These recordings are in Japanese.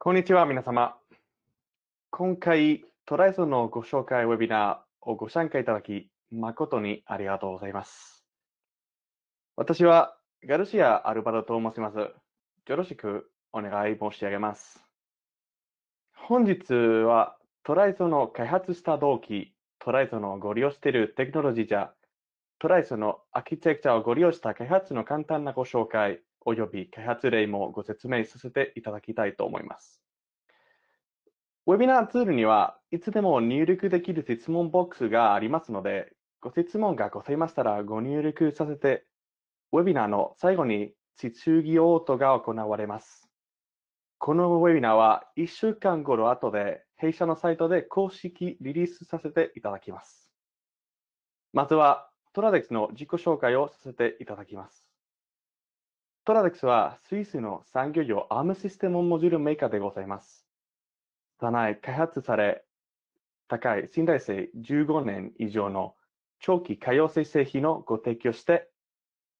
こんにちは、皆様。今回、トライソンのご紹介ウェビナーをご参加いただき、誠にありがとうございます。私は、ガルシア・アルバドと申します。よろしくお願い申し上げます。本日は、トライソンの開発した動機、トライソンのご利用しているテクノロジーじゃ、トライソンのアーキテクチャをご利用した開発の簡単なご紹介、及び開発例もご説明させていただきたいと思います。ウェビナーツールにはいつでも入力できる質問ボックスがありますので、ご質問がございましたらご入力させて、ウェビナーの最後に質疑応答が行われます。このウェビナーは1週間後の後で弊社のサイトで公式リリースさせていただきます。まずはトラデックスの自己紹介をさせていただきます。トラデックスはスイスの産業用アームシステムモジュールメーカーでございます。ない開発され、高い信頼性15年以上の長期可用性製品をご提供して、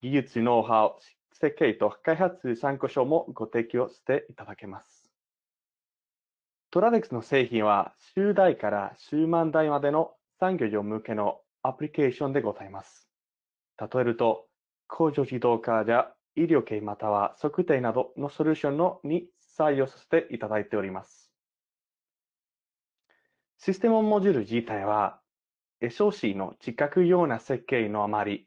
技術、ノウハウ、設計と開発参考書もご提供していただけます。トラデックスの製品は、数台から数万台までの産業用向けのアプリケーションでございます。例えると、工場自動化や医療系または測定などのソリューションのに採用させていただいております。システムモジュール自体は SOC の近覚ような設計のあまり、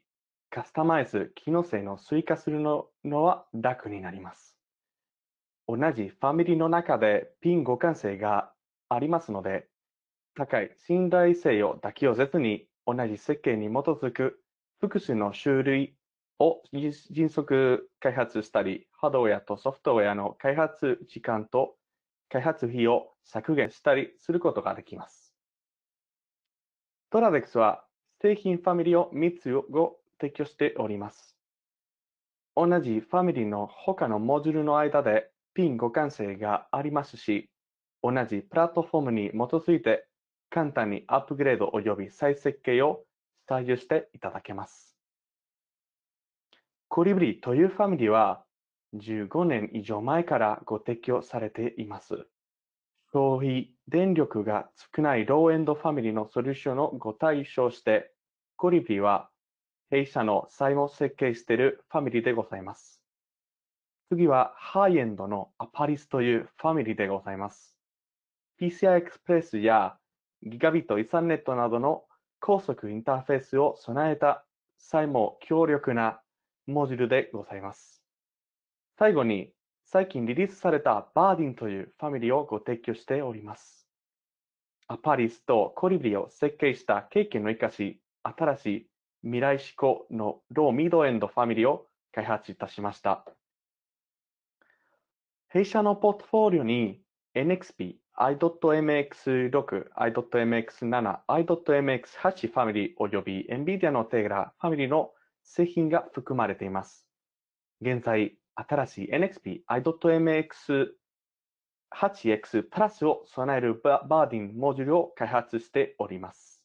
カスタマイズ、機能性の追加するのは楽になります。同じファミリーの中でピン互換性がありますので、高い信頼性を妥協せずに同じ設計に基づく複数の種類を迅速開発したり、ハードウェアとソフトウェアの開発時間と開発費を削減したりすることができます。トラデックスは製品ファミリーを3つを提供しております。同じファミリーの他のモジュールの間でピン互換性がありますし、同じプラットフォームに基づいて簡単にアップグレード及び再設計を採用していただけます。コリブリというファミリーは、15年以上前からご提供されています。消費、電力が少ないローエンドファミリーのソリューションをご対象して、コリブリは弊社の債務設計しているファミリーでございます。次はハイエンドのアパリスというファミリーでございます。PCI Express やギガビットイサンネットなどの高速インターフェースを備えた債務強力なモジュールでございます。最後に、最近リリースされたバーディンというファミリーをご提供しております。アパリスとコリビリを設計した経験の生かし、新しい未来志向のローミドエンドファミリーを開発いたしました。弊社のポートフォリオに NXP、i.mx6、i.mx7、i.mx8 ファミリー及び NVIDIA のテーラファミリーの製品が含まれています。現在、新しい NXP i.mx8x プラスを備えるバーディンモジュールを開発しております。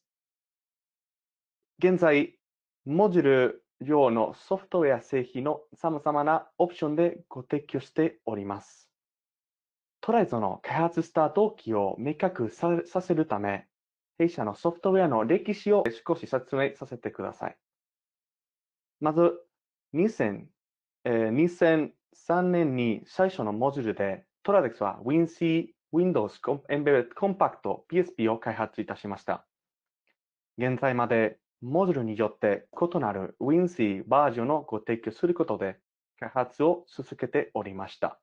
現在、モジュール用のソフトウェア製品の様々なオプションでご提供しております。トライゾの開発スタート期を明確させるため、弊社のソフトウェアの歴史を少し説明させてください。まず2000、えー、2003年に最初のモジュールで、トラデックスは WinC Windows Embedded Compact PSP を開発いたしました。現在までモジュールによって異なる WinC バージョンをご提供することで開発を続けておりました。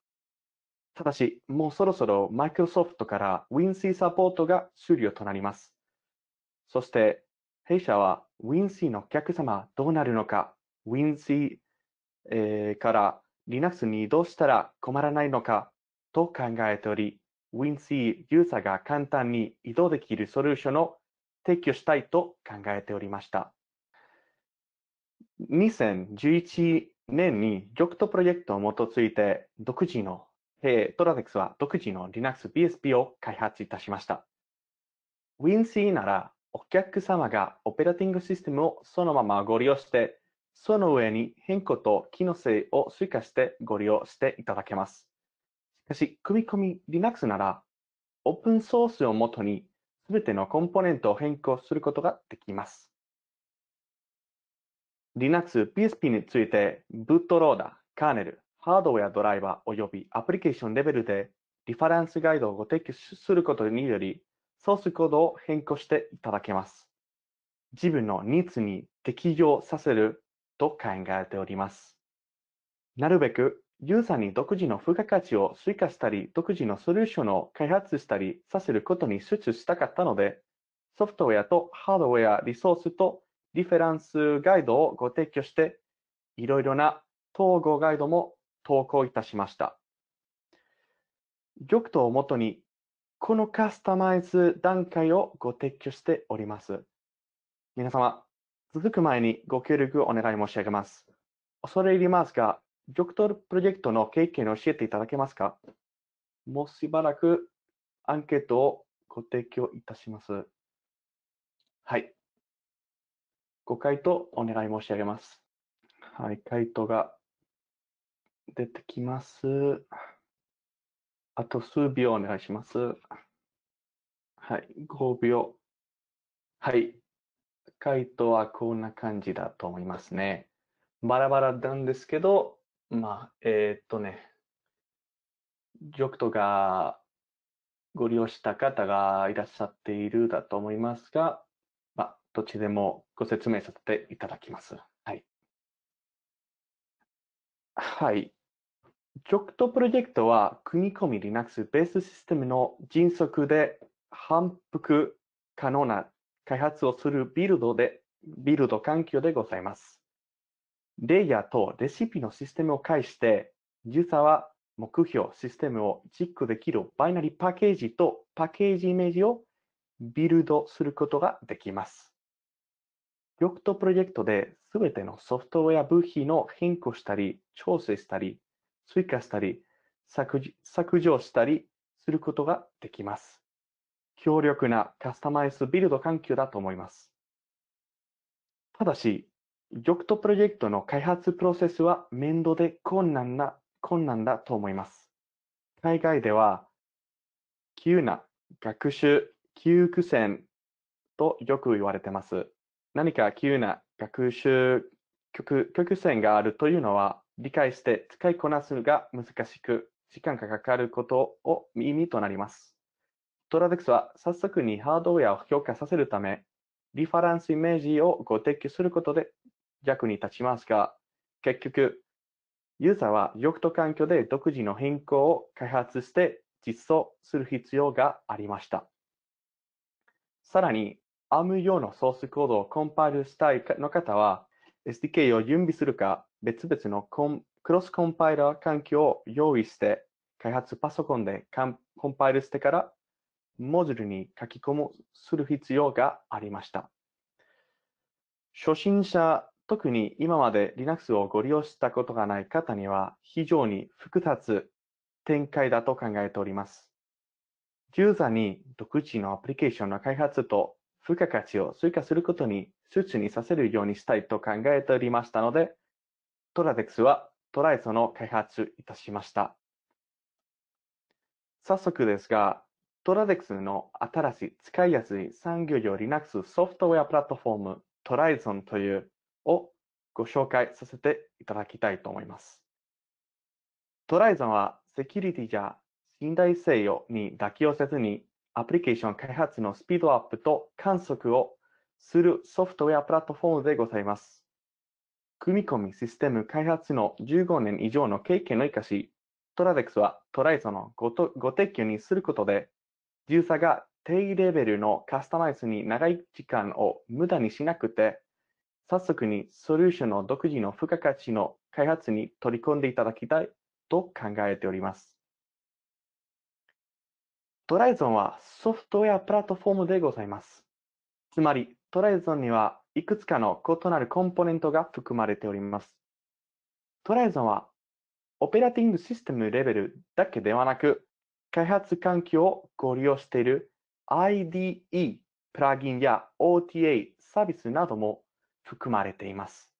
ただし、もうそろそろ Microsoft から WinC サポートが終了となります。そして、弊社は WinC のお客様どうなるのか WinC、えー、から Linux に移動したら困らないのかと考えており、WinC ユーザーが簡単に移動できるソリューションを提供したいと考えておりました。2011年に Yocto プロジェクトを基づいて独自の、えー、トラテックスは独自の Linux BSP を開発いたしました。WinC ならお客様がオペラティングシステムをそのままご利用してその上に変更と機能性を追加してご利用していただけます。しかし、組み込み Linux なら、オープンソースをもとに全てのコンポーネントを変更することができます。Linux PSP について、ブートローダー、カーネル、ハードウェアドライバー及びアプリケーションレベルでリファレンスガイドをご提供することにより、ソースコードを変更していただけます。自分のニーズに適用させると考えております。なるべくユーザーに独自の付加価値を追加したり、独自のソリューションを開発したりさせることに集中したかったので、ソフトウェアとハードウェアリソースとリフェランスガイドをご提供して、いろいろな統合ガイドも投稿いたしました。玉頭をもとに、このカスタマイズ段階をご提供しております。皆様、続く前にご協力をお願い申し上げます。恐れ入りますが、トルプロジェクトの経験を教えていただけますかもうしばらくアンケートをご提供いたします。はい。ご回答お願い申し上げます。はい、回答が出てきます。あと数秒お願いします。はい、5秒。はい、回答はこんな感じだと思いますね。バラバラなんですけど、まあ、えー、っとね、ジョクトがご利用した方がいらっしゃっているだと思いますが、まあ、どっちでもご説明させていただきます。はい。はい。ジョクトプロジェクトは、組み込み Linux ベースシステムの迅速で反復可能な開発をするビルドで、ビルド環境でございます。レイヤーとレシピのシステムを介して、ユーザーは目標システムをチェックできるバイナリパッケージとパッケージイメージをビルドすることができます。ヨクトプロジェクトで全てのソフトウェア部品を変更したり、調整したり、追加したり、削除したりすることができます。強力なカスタマイズビルド環境だと思います。ただし、クトプロジェクトの開発プロセスは面倒で困難な、困難だと思います。海外では、急な学習、急苦戦とよく言われてます。何か急な学習、曲線があるというのは理解して使いこなすが難しく時間がかかることを意味となります。t ラデックスは早速にハードウェアを評価させるため、リファランスイメージをご提供することで役に立ちますが、結局、ユーザーは欲と環境で独自の変更を開発して実装する必要がありました。さらに、ARM 用のソースコードをコンパイルしたいの方は、SDK を準備するか、別々のクロスコンパイラー環境を用意して、開発パソコンでコンパイルしてからモジュールに書き込むする必要がありました。初心者、特に今まで Linux をご利用したことがない方には非常に複雑展開だと考えております。ユーザーに独自のアプリケーションの開発と付加価値を追加することに周知にさせるようにしたいと考えておりましたので、トラデックスはトライソの開発いたしました。早速ですが、トラデックスの新しい使いやすい産業用 Linux ソフトウェアプラットフォーム t o r i ン o n というをご紹介させていただきたいと思います。トライ i z o n はセキュリティや信頼性用に妥協せずにアプリケーション開発のスピードアップと観測をするソフトウェアプラットフォームでございます。組み込みシステム開発の15年以上の経験を生かし、トラデックスはトライゾンのごご提供にすることでューサーが低レベルのカスタマイズに長い時間を無駄にしなくて、早速にソリューションの独自の付加価値の開発に取り込んでいただきたいと考えております。トライゾンはソフトウェアプラットフォームでございます。つまり、トライゾンにはいくつかの異なるコンポーネントが含まれております。トライゾンはオペラティングシステムレベルだけではなく、開発環境をご利用している IDE プラグインや OTA サービスなども含まれています。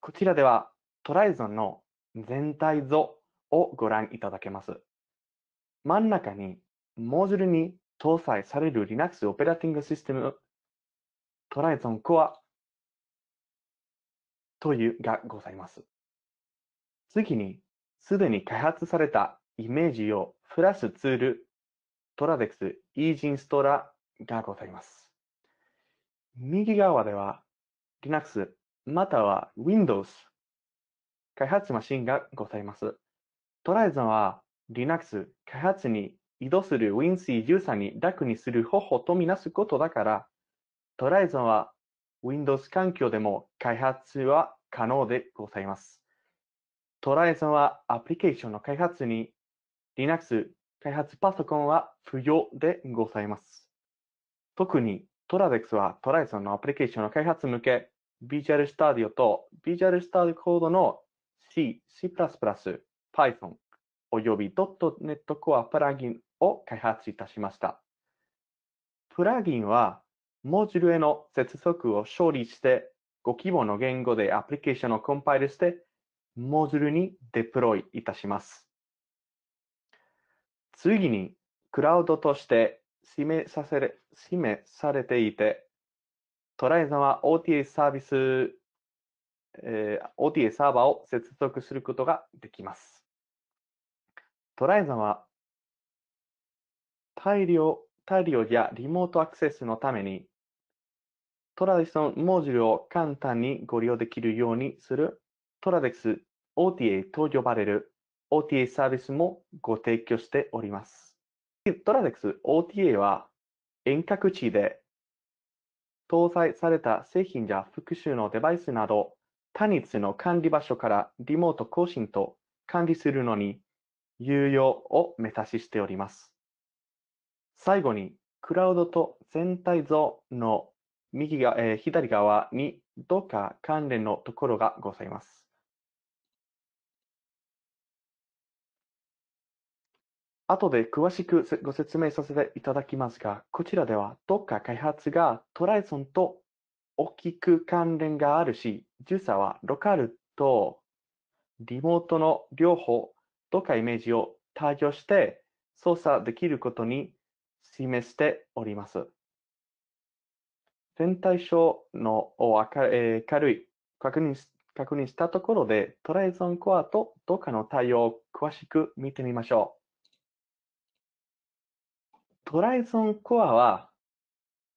こちらではトライゾンの全体像をご覧いただけます。真ん中にモジュールに搭載される Linux オペラティングシステムトライゾンコアというがございます。次に、すでに開発されたイメージをプラスツール、トラデックス、イージンストラがございます。右側では Linux または Windows 開発マシンがございます。トライゾンは Linux 開発に移動する WinC13 に楽にする方法とみなすことだから、トライゾンは Windows 環境でも開発は可能でございます。トライゾンはアプリケーションの開発に Linux 開発パソコンは不要でございます。特に Toradex は Torizon のアプリケーションの開発向け Visual Studio と Visual Studio Code の C、C++、Python および .NET Core プラギンを開発いたしました。プラギンはモジュールへの接続を処理してご規模の言語でアプリケーションをコンパイルしてモジュールにデプロイいたします。次に、クラウドとして示させれ示されていて、トライザは OTA サービス、えー、OTA サーバーを接続することができます。トライザは大量、大量やリモートアクセスのために、トラディスのモジュールを簡単にご利用できるようにするトラディス OTA と呼ばれる OTA サービスもご提供しております。トラテックス OTA は遠隔地で搭載された製品や複数のデバイスなど単日の管理場所からリモート更新と管理するのに有用を目指ししております。最後に、クラウドと全体像の右が、えー、左側にどうか関連のところがございます。後で詳しくご説明させていただきますが、こちらではどっか開発がトライソンと大きく関連があるし、サーはロカルとリモートの両方、どっかイメージを対応して操作できることに示しております。全体症のを明る,、軽い確認確認したところで、トライゾンコアとどっかの対応を詳しく見てみましょう。トライソンコアは、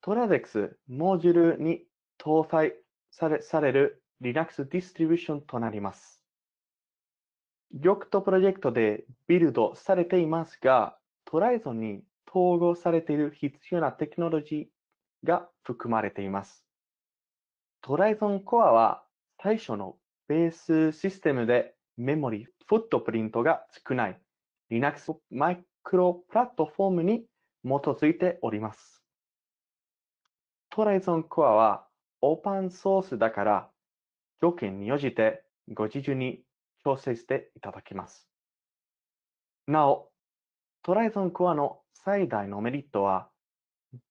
トラゼックスモジュールに搭載されされる Linux ディストリビューションとなります。ヨクトプロジェクトでビルドされていますが、トライゾンに統合されている必要なテクノロジーが含まれています。トライゾンコアは最初のベースシステムでメモリ、フットプリントが少ない Linux マイクロプラットフォームに基づいております。Horizon Core はオープンソースだから条件に応じてご自由に調整していただきます。なお、Horizon Core の最大のメリットは、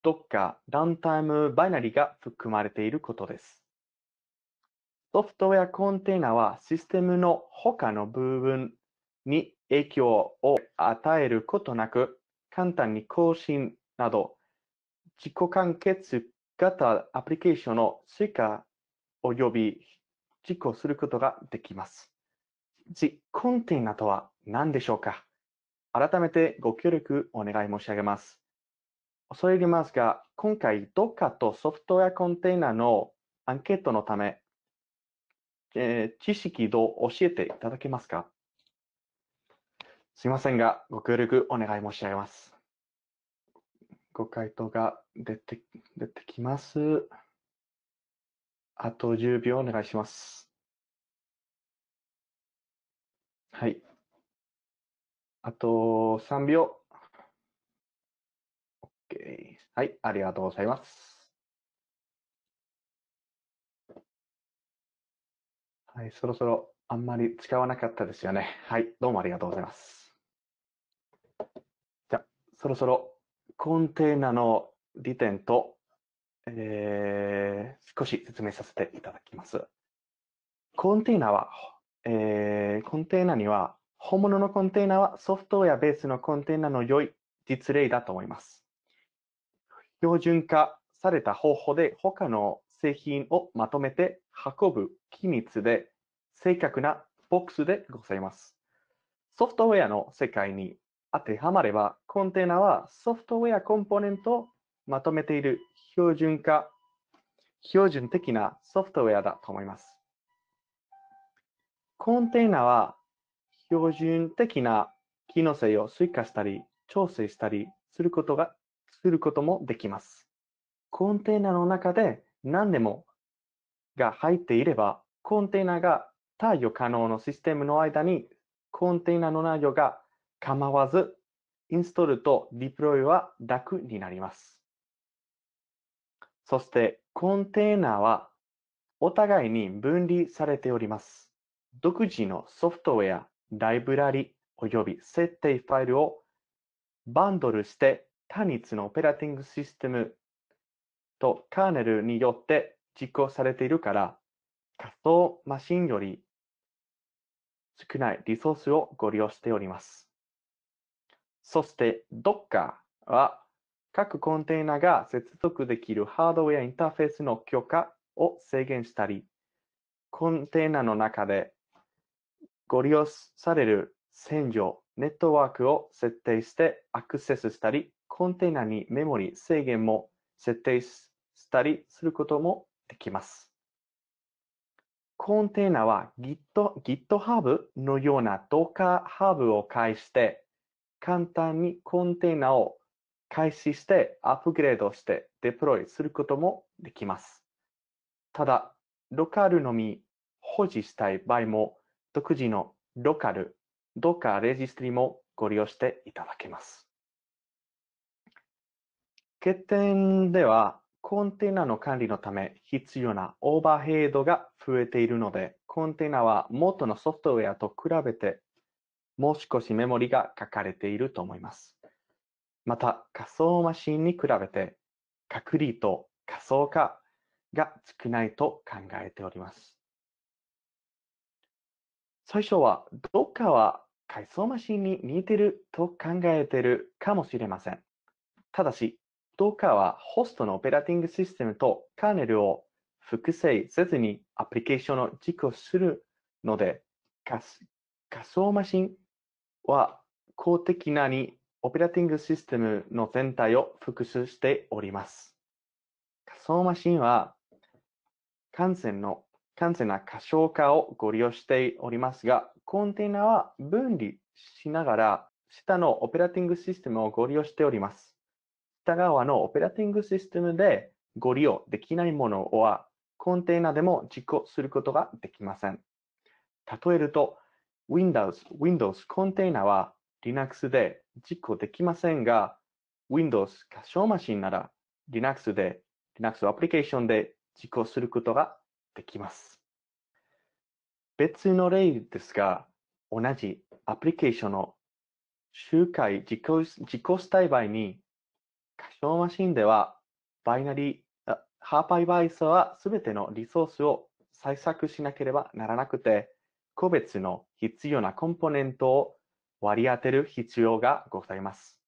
どっかランタイムバイナリが含まれていることです。ソフトウェアコンテナはシステムの他の部分に影響を与えることなく簡単に更新など、自己完結型アプリケーションの成果及び実行することができます。次、コンテナとは何でしょうか改めてご協力お願い申し上げます。恐れ入りますが、今回、どっかとソフトウェアコンテナのアンケートのため、えー、知識を教えていただけますかすいませんが、ご協力お願い申し上げます。ご回答が出て、出てきます。あと10秒お願いします。はい。あと3秒。OK。はい、ありがとうございます。はい、そろそろあんまり使わなかったですよね。はい、どうもありがとうございます。じゃあ、そろそろコンテナの利点と、えー、少し説明させていただきます。コンテナは、えー、コンテナには、本物のコンテナはソフトウェアベースのコンテナの良い実例だと思います。標準化された方法で他の製品をまとめて運ぶ機密で正確なボックスでございます。ソフトウェアの世界に当てはまれば、コンテナはソフトウェアコンポーネントをまとめている標準化、標準的なソフトウェアだと思います。コンテナは標準的な機能性を追加したり、調整したりすることが、することもできます。コンテナの中で何でもが入っていれば、コンテナが対応可能のシステムの間にコンテナの内容が構わず、インストールとディプロイは楽になります。そしてコンテナはお互いに分離されております。独自のソフトウェア、ライブラリ及び設定ファイルをバンドルして単一のオペラティングシステムとカーネルによって実行されているから仮想マシンより少ないリソースをご利用しております。そして Docker は各コンテナが接続できるハードウェアインターフェースの許可を制限したり、コンテナの中でご利用される線上、ネットワークを設定してアクセスしたり、コンテナにメモリ制限も設定したりすることもできます。コンテナは Git GitHub のような Docker ハーブを介して簡単にコンテナを開始してアップグレードしてデプロイすることもできます。ただ、ロカルのみ保持したい場合も、独自のロカル、ドカーレジストリもご利用していただけます。欠点では、コンテナの管理のため必要なオーバーヘイドが増えているので、コンテナは元のソフトウェアと比べてもう少しメモリが書かれていると思います。また、仮想マシンに比べて、隔離と仮想化が少ないと考えております。最初は、どっかは階層マシンに似てると考えてるかもしれません。ただし、どっかはホストのオペラティングシステムとカーネルを複製せずにアプリケーションを実行するので、仮想マシンは公的なにオペラティングシステムの全体を複数しております。仮想マシンは感染の完全な過小化をご利用しておりますが、コンテナは分離しながら、下のオペラティングシステムをご利用しております。下側のオペラティングシステムでご利用できないものは、コンテナでも実行することができません。例えると、Windows、Windows コンテナは Linux で実行できませんが、Windows 仮唱マシンなら Linux で、Linux アプリケーションで実行することができます。別の例ですが、同じアプリケーションの周回実行実行したい場合に、仮唱マシンではバイナリー、ハーパイバイスはすべてのリソースを採作しなければならなくて、個別の必要なコンポーネントを割り当てる必要がございます。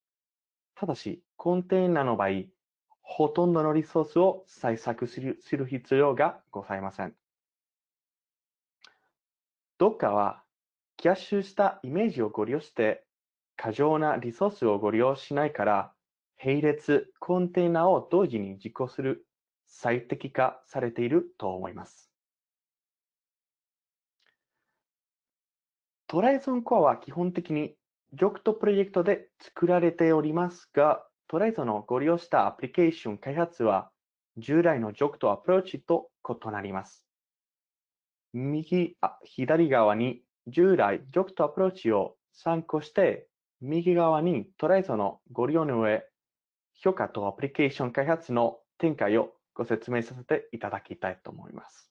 ただし、コンテナの場合、ほとんどのリソースを採作するする必要がございません。Docker は、キャッシュしたイメージをご利用して、過剰なリソースをご利用しないから、並列コンテナを同時に実行する最適化されていると思います。トライゾンコアは基本的に j o c t プロジェクトで作られておりますが、トライゾンをご利用したアプリケーション開発は従来の j o c t アプローチと異なります。右、あ左側に従来 j o c t アプローチを参考して、右側にトライゾンのご利用の上、評価とアプリケーション開発の展開をご説明させていただきたいと思います。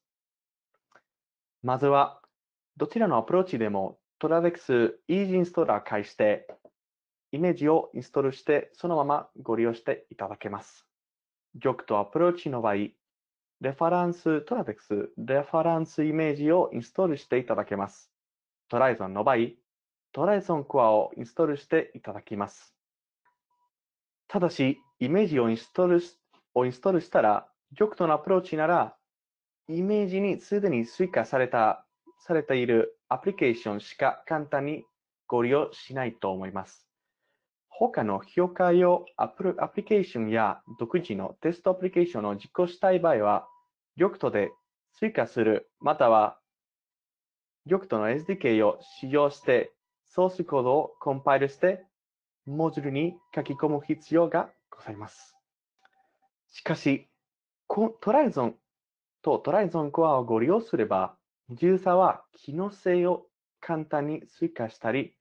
まずは、どちらのアプローチでもトラベックス e ージインストーラー介して、イメージをインストールして、そのままご利用していただけます。玉とアプローチの場合、レファランストラベックス、レファランスイメージをインストールしていただけます。トライゾンの場合、トライゾンコアをインストールしていただきます。ただし、イメージをインストールしをインストールしたら、玉とのアプローチなら、イメージにすでに追加されたされているアプリケーションしか簡単にご利用しないと思います。他の評価用アプリケーションや独自のテストアプリケーションを実行したい場合は、玉途で追加する、または玉途の SDK を使用してソースコードをコンパイルしてモジュールに書き込む必要がございます。しかし、トライゾンとトライゾンコアをご利用すれば、重さは機能性を簡単に追加したり、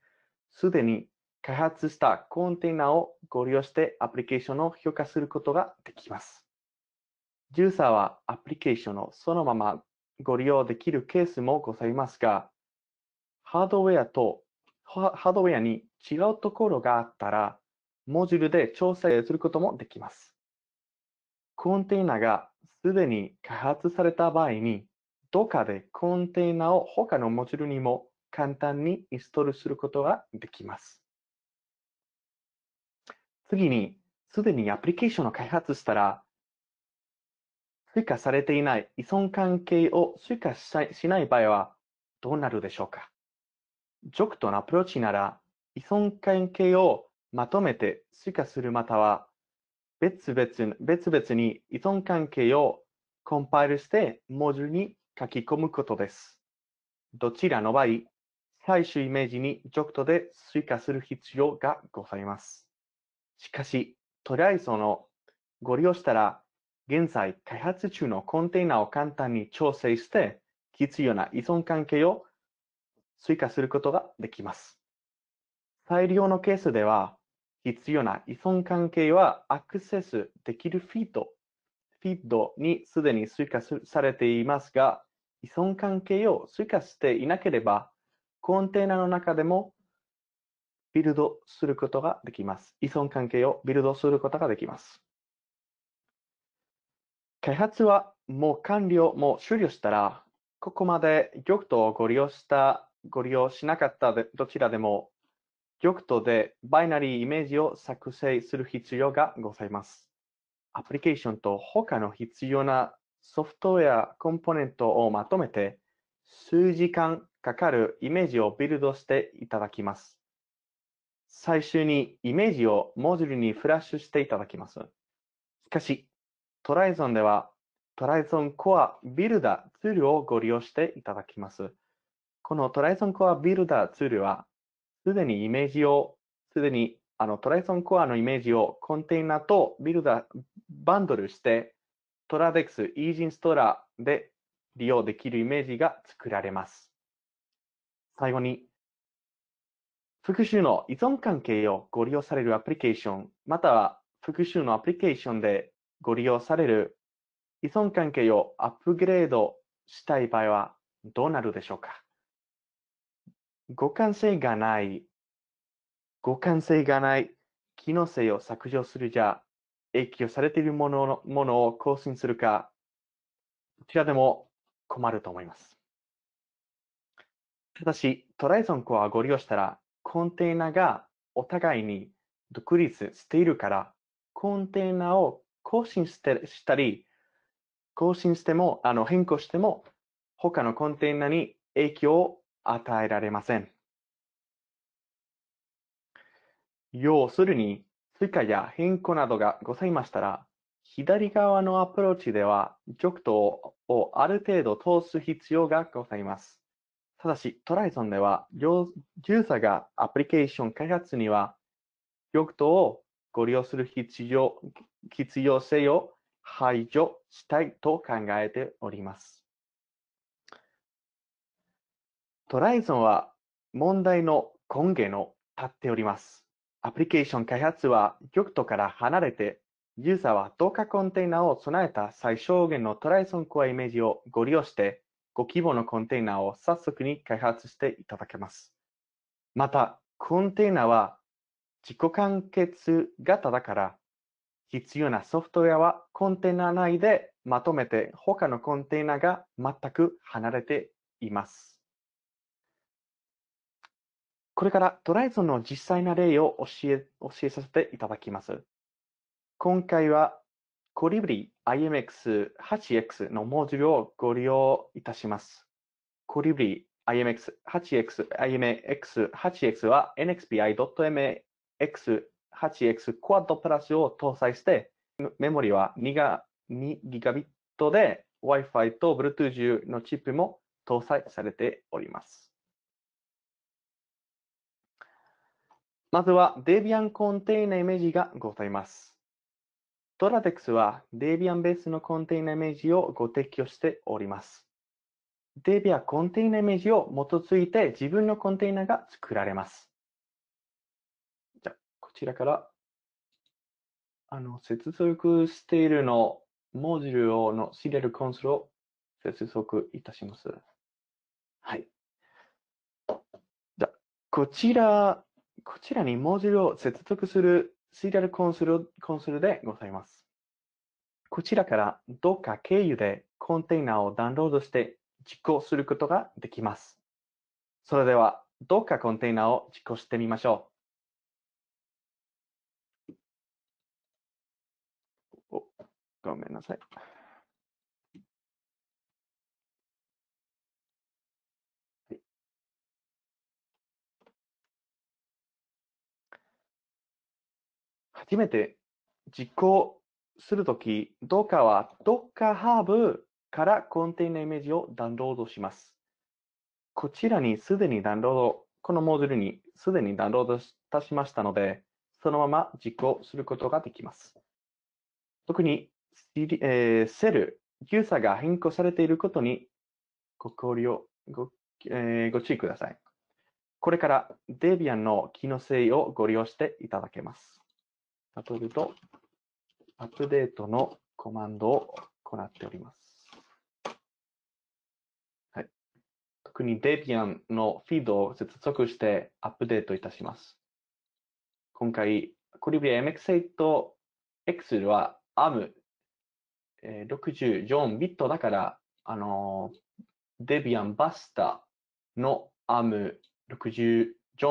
すでに開発したコンテナをご利用してアプリケーションを評価することができます。サーはアプリケーションをそのままご利用できるケースもございますが、ハードウェアとハードウェアに違うところがあったら、モジュールで調整することもできます。コンテナがすでに開発された場合に、どかでコンテナを他のモジュールにも簡単にインストールすることができます。次に、すでにアプリケーションを開発したら、追加されていない依存関係を追加しない場合はどうなるでしょうか ?JOC トのアプローチなら依存関係をまとめて追加するまたは別々別々に依存関係をコンパイルしてモジュールに書き込むことです。どちらの場合、最終イメージにジョクトで追加する必要がございます。しかし、とりあえずそのご利用したら、現在開発中のコンテナを簡単に調整して、必要な依存関係を追加することができます。再利用のケースでは、必要な依存関係はアクセスできるフィード、フィードにすでに追加されていますが、依存関係を追加していなければ、コンテナの中でもビルドすることができます。依存関係をビルドすることができます。開発はもう完了、もう終了したら、ここまで玉頭をご利用した、ご利用しなかったどちらでも、玉頭でバイナリーイメージを作成する必要がございます。アプリケーションと他の必要なソフトウェアコンポーネントをまとめて、数時間かかるイメージをビルドしていただきます。最終にイメージをモジュールにフラッシュしていただきます。しかし、トライゾンでは、トライゾンコアビルダーツールをご利用していただきます。このトライゾンコアビルダーツールは、すでにイメージを、すでにあのトライゾンコアのイメージをコンテナとビルダーバンドルしてトラデックスイージンストラで利用できるイメージが作られます。最後に、復習の依存関係をご利用されるアプリケーション、または復習のアプリケーションでご利用される依存関係をアップグレードしたい場合はどうなるでしょうか互換性がない、互換性がない機能性を削除するじゃ影響されているもののものを更新するか、どちらでも困ると思います。ただし、トライゾンコアをご利用したら、コンテナがお互いに独立しているから、コンテナを更新してしたり、更新しても、あの変更しても、他のコンテナに影響を与えられません。要するに、追加や変更などがございましたら、左側のアプローチでは、極東をある程度通す必要がございます。ただし、トライゾンでは、ユーザーがアプリケーション開発には、極東をご利用する必要必要性を排除したいと考えております。トライゾンは問題の根源を立っております。アプリケーション開発は極度から離れて、ユーザーは同化コンテナを備えた最小限のトライソンコアイメージをご利用して、ご規模のコンテナを早速に開発していただけます。また、コンテナは自己完結型だから、必要なソフトウェアはコンテナ内でまとめて他のコンテナが全く離れています。これからトライゾンの実際な例を教え、教えさせていただきます。今回は、コリブリ IMX8X のモジュールをご利用いたします。コリブリ IMX8X、IMX8X は NXPI.MX8X クワッドプラスを搭載して、メモリは2が2ギガビットで Wi-Fi と Bluetooth のチップも搭載されております。まずは Debian コンテイナイメージがございます。トラテックスは Debian ベースのコンテイナイメージをご提供しております。Debian コンテイナイメージを基づいて自分のコンテイナが作られます。じゃこちらからあの接続しているのモジュールをのシリアルコンソールを接続いたします。はい。じゃこちらこちらにモジュールを接続する c リアルコンソールコンソールでございます。こちらからどっか経由でコンテナをダウンロードして実行することができます。それでは、どっかコンテナを実行してみましょう。ごめんなさい。初めて実行するとき、どうかは、どっかハーブからコンテナイメージをダウンロードします。こちらにすでにダウンロード、このモジュールにすでにダウンロードいたしましたので、そのまま実行することができます。特に、えー、セル、ユーザーが変更されていることにご考慮ご,、えー、ご注意ください。これから Debian の機能性をご利用していただけます。アトルとアップデートのコマンドを行っております。はい、特に Debian のフィードを接続してアップデートいたします。今回、Colibri MX8X は ARM64 ビットだから、あの、Debian Buster の ARM64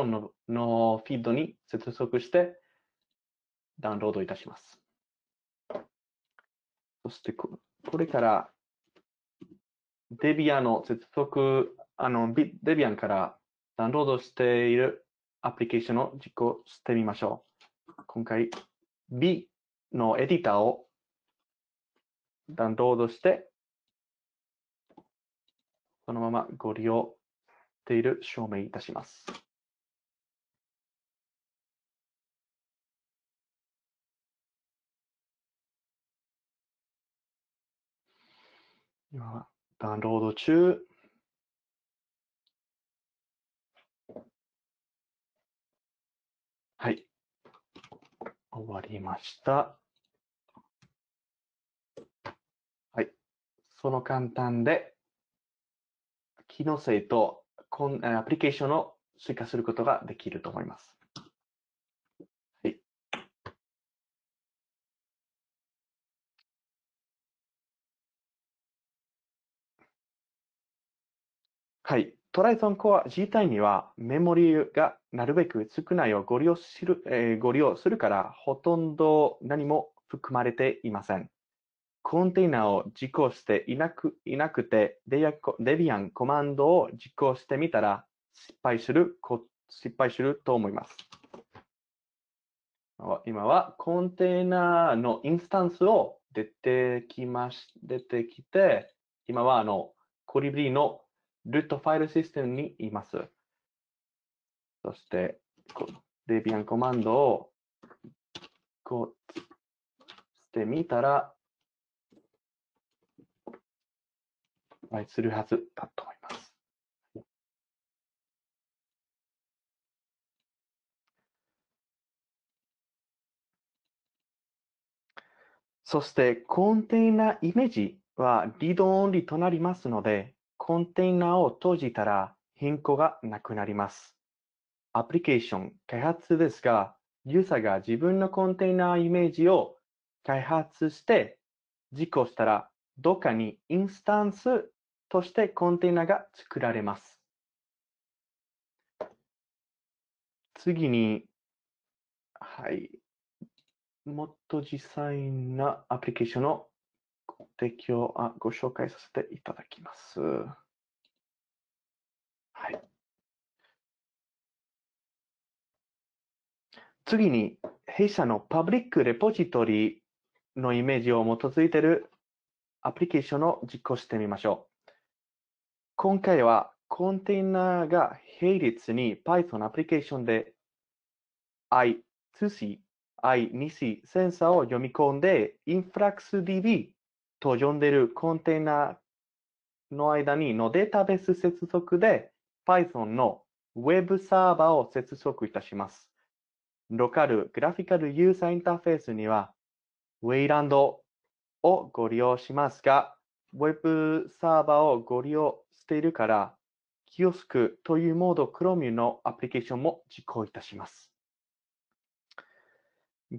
ののフィードに接続してダウンロードいたします。そしてこ、これから、デビアの接続、あの、デビアンからダウンロードしているアプリケーションを実行してみましょう。今回、B のエディターをダウンロードして、そのままご利用している証明いたします。今、ダウンロード中。はい。終わりました。はい。その簡単で、機能性とアプリケーションを追加することができると思います。はい。トライソンコア自体にはメモリがなるべく少ないをご利用する,、えー、ご利用するから、ほとんど何も含まれていません。コンテナを実行していなくいなくてデビアンコマンドを実行してみたら失敗する失敗すると思います。今はコンテナのインスタンスを出てきまし出てきて、今はあのコリブリのルートファイルシステムにいます。そして、デビアンコマンドをこうしてみたら、はい、するはずだと思います。そして、コンテナイメージはリードオンリーとなりますので、コンテナを閉じたら変更がなくなります。アプリケーション開発ですが、ユーザーが自分のコンテナイメージを開発して実行したら、どっかにインスタンスとしてコンテナが作られます。次に、はい、もっと実際なアプリケーションを提供あご紹介させていただきます。はい、次に、弊社のパブリックレポジトリのイメージを基づいているアプリケーションを実行してみましょう。今回はコンテナが並列に Python アプリケーションで I2C、I2C センサーを読み込んで InfluxDB と呼んでいるコンテナの間にのデータベース接続で Python の Web サーバーを接続いたします。ロカルグラフィカルユーザーインターフェースには Wayland をご利用しますが、Web サーバーをご利用しているから、Kiosk というモード Chromium のアプリケーションも実行いたします。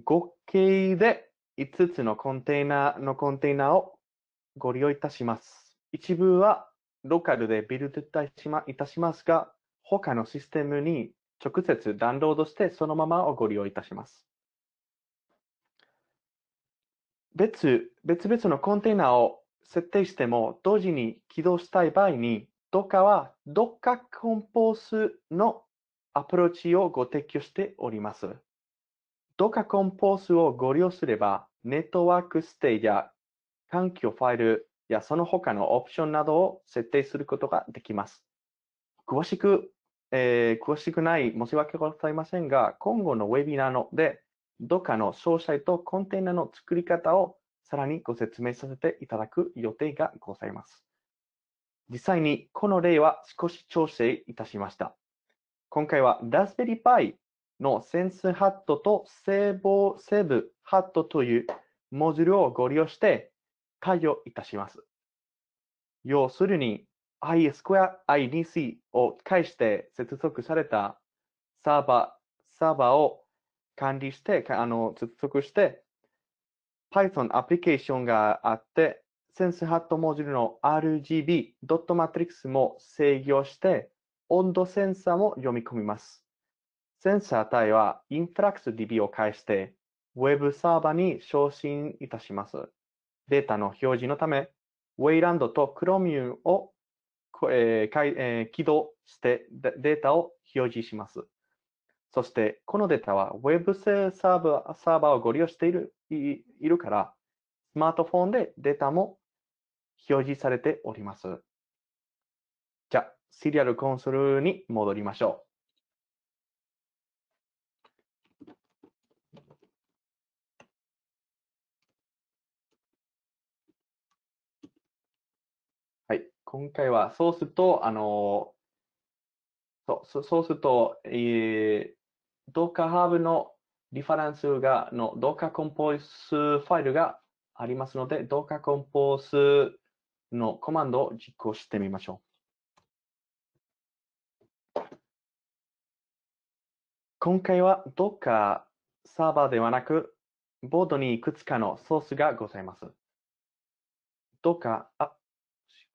合計で5つのコンテナのコンテナをご利用いたします。一部はローカルでビルドいたしますが、他のシステムに直接ダウンロードしてそのままをご利用いたします。別別々のコンテナを設定しても同時に起動したい場合に、どっかはど o かコンポースのアプローチをご提供しております。どっかコンポースをご利用すれば、ネットワークステージや環境ファイルやその他のオプションなどを設定することができます。詳しく、えー、詳しくない申し訳ございませんが、今後のウェビナーので、どっかの詳細とコンテナの作り方をさらにご説明させていただく予定がございます。実際にこの例は少し調整いたしました。今回は Raspberry Pi のセンスハットとセボセブハットというモジュールをご利用して対応いたします。要するに i スクア i2c を介して接続されたサーバー、サーバーを管理して、あの接続して Python アプリケーションがあって、センスハットモジュールの RGB ドットマトリックスも制御して、温度センサーも読み込みます。センサー体は InfluxDB を介して Web サーバに昇進いたします。データの表示のため、Wayland と Chromium を、えーえー、起動してデータを表示します。そして、このデータは Web 製サーバーサーバーをご利用しているいいるから、スマートフォンでデータも表示されております。じゃあ、シリアルコンソールに戻りましょう。今回はソースと、あの、そううすると、えー、Docker ハーブのリファランスが、の Docker c o コンポースファイルがありますので、Docker c o コンポースのコマンドを実行してみましょう。今回は Docker サーバーではなく、ボードにいくつかのソースがございます。ドーカアッ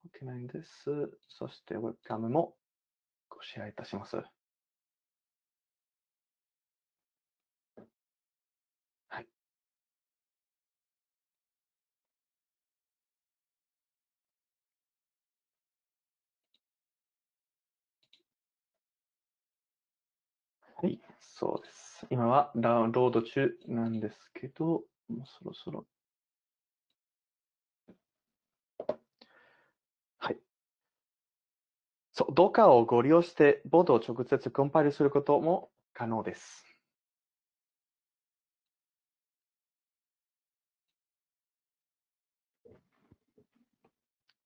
OK 面です。そしてウェブカムもご支援いたします。はい。はい、そうです。今はダウンロード中なんですけど、もうそろそろそう、ドカをご利用してボードを直接コンパイルすることも可能です。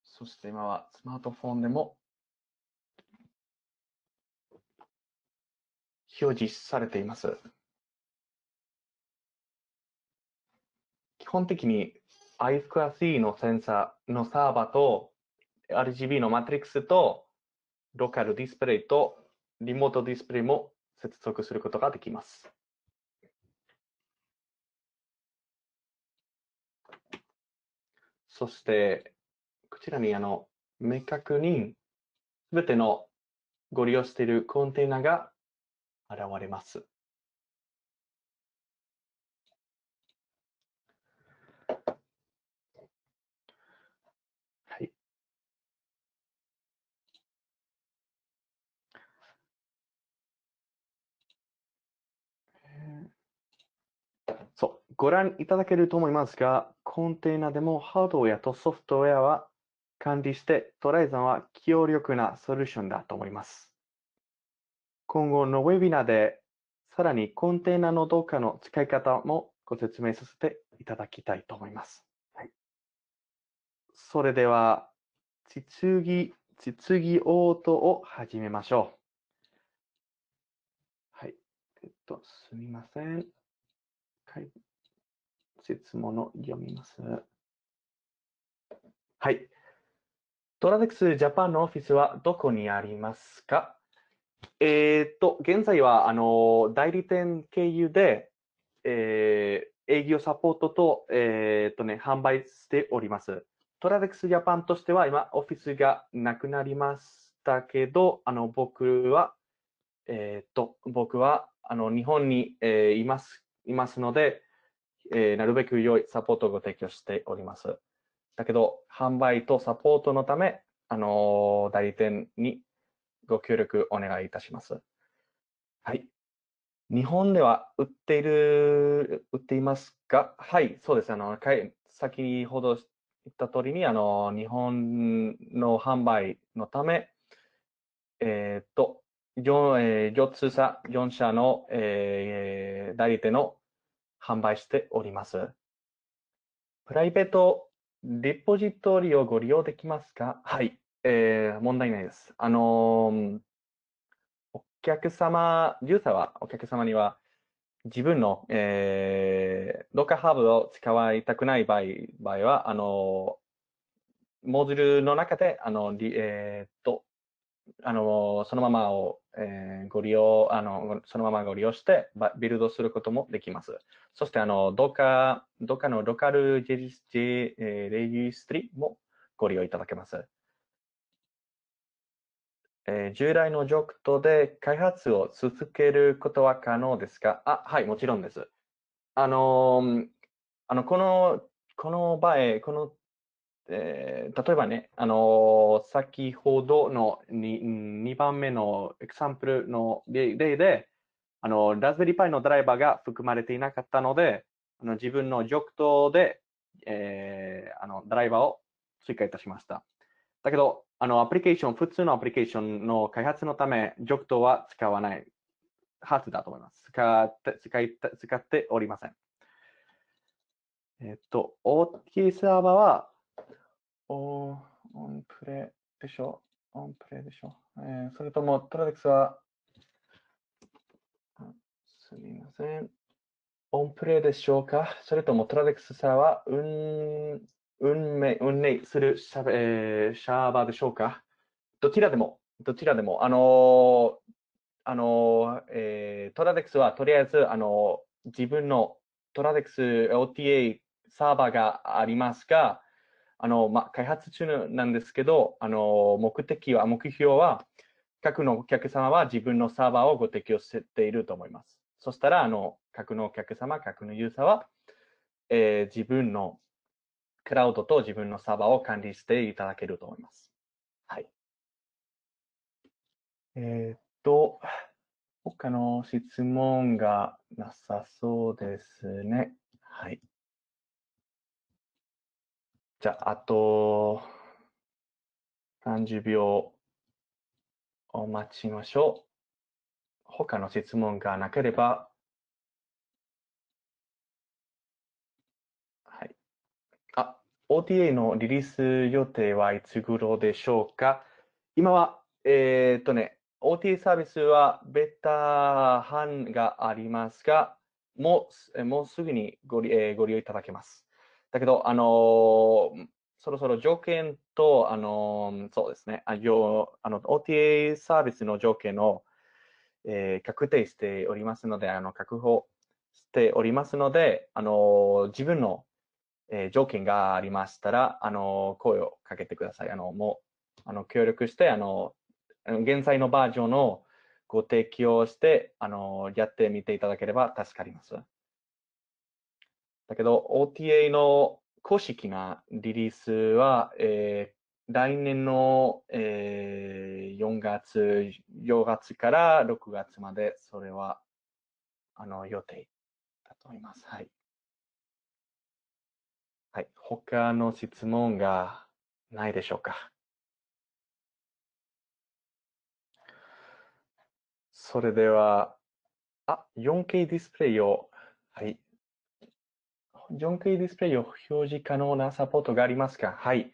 そして今はスマートフォンでも表示されています。基本的に I2C のセンサーのサーバーと RGB のマトリックスとローカルディスプレイとリモートディスプレイも接続することができます。そして、こちらにあの明確にすべてのご利用しているコンテナが現れます。ご覧いただけると思いますが、コンテナでもハードウェアとソフトウェアは管理して、トライザンは強力なソリューションだと思います。今後のウェビナーで、さらにコンテナのどうかの使い方もご説明させていただきたいと思います。はい、それでは、実技、実技応答を始めましょう。はい。えっと、すみません。はい説の読みます。はい。トラデックスジャパンのオフィスはどこにありますかえっ、と、現在は、あの、代理店経由で、えー、営業サポートと、えー、っとね、販売しております。トラデックスジャパンとしては、今、オフィスがなくなりましたけど、あの、僕は、えっと、僕は、あの、日本に、えいます、いますので、えー、なるべく良いサポートを提供しております。だけど、販売とサポートのため、あのー、代理店にご協力お願いいたします。はい。日本では売っている、売っていますが、はい、そうです。あの、先ほど言った通りに、あの、日本の販売のため、えー、っと、えー、4通社、4社の、えー、代理店の販売しております。プライベートリポジトリをご利用できますかはい、えー、問題ないです。あのー、お客様、ユーザーは、お客様には、自分の、えー、ロッカーハーブを使いたくない場合場合は、あのー、モジュールの中で、あの、えー、っと、あのー、そのままをえー、ご利用あの、そのままご利用してビルドすることもできます。そして、あの、どっか、どっかのロカルジェリス、J えレギストリもご利用いただけます。えー、従来のジョクトで開発を続けることは可能ですかあ、はい、もちろんです。あのー、あのこの、この場合、このえ例えばね、あのー、先ほどの 2, 2番目のエクサンプルの例で、あのー、ラズベリーパイのドライバーが含まれていなかったので、あの自分のジョクトで、えー、あのドライバーを追加いたしました。だけど、あのアプリケーション、普通のアプリケーションの開発のため、ジョクトは使わないはずだと思います。使って使い使っておりません。えっと、OK サーバーはオンプレでしょオンプレでしょ、えー、それともトラデックスはすみません。オンプレでしょうかそれともトラデックスさんは運運命、運命するシャ,、えー、シャーバーでしょうかどちらでも、どちらでも、あのあのえー、トラデックスはとりあえず、あの自分のトラデックス OTA サーバーがありますが、あの、まあ、開発中なんですけど、あの、目的は、目標は、各のお客様は自分のサーバーをご適用していると思います。そしたら、あの、各のお客様、各のユーザーは、えー、自分のクラウドと自分のサーバーを管理していただけると思います。はい。えー、っと、他の質問がなさそうですね。はい。じゃあ、あと30秒お待ちましょう。他の質問がなければ、はい。あ、OTA のリリース予定はいつ頃でしょうか今は、えー、っとね、OTA サービスはベタ版がありますが、もうもうすぐにごえー、ご利用いただけます。だけど、あのー、そろそろ条件と、あのー、そうですね、あよあの OTA サービスの条件を、えー、確定しておりますので、あの確保しておりますので、あの自分の、えー、条件がありましたら、あの声をかけてください。あのもうあの協力して、あの現在のバージョンをご提供して、あのやってみていただければ助かります。だけど、OTA の公式なリリースは、えー、来年の、えー、4月、4月から6月まで、それは、あの、予定だと思います。はい。はい。他の質問がないでしょうか。それでは、あ、4K ディスプレイを、はい、4K ディスプレイを表示可能なサポートがありますかはい。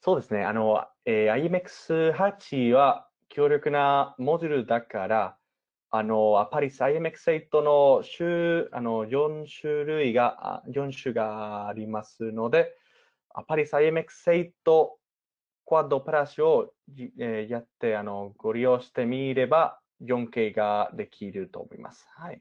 そうですね。あの、えー、IMX8 は強力なモジュールだから、あの、アパリス IMX8 の種、あの、4種類が、4種がありますので、アパリス IMX8 クワッドプラスを、えー、やって、あの、ご利用してみれば、4K ができると思います。はい。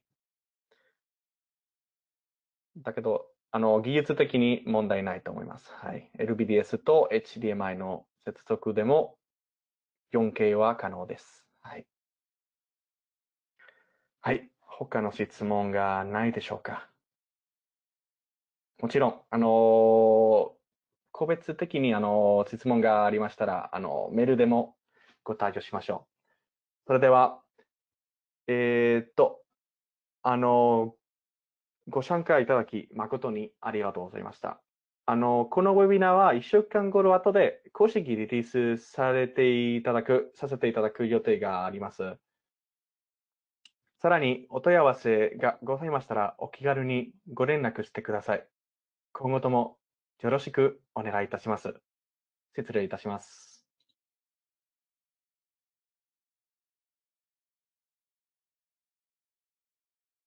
だけど、あの、技術的に問題ないと思います。はい。LBDS と HDMI の接続でも 4K は可能です。はい。はい。他の質問がないでしょうかもちろん、あのー、個別的に、あのー、質問がありましたら、あのー、メールでもご対応しましょう。それでは、えっと、あのご参加いただき、誠にありがとうございました。あの、このウェビナーは1週間後の後で公式リリースされていただく、させていただく予定があります。さらにお問い合わせがございましたらお気軽にご連絡してください。今後ともよろしくお願いいたします。失礼いたします。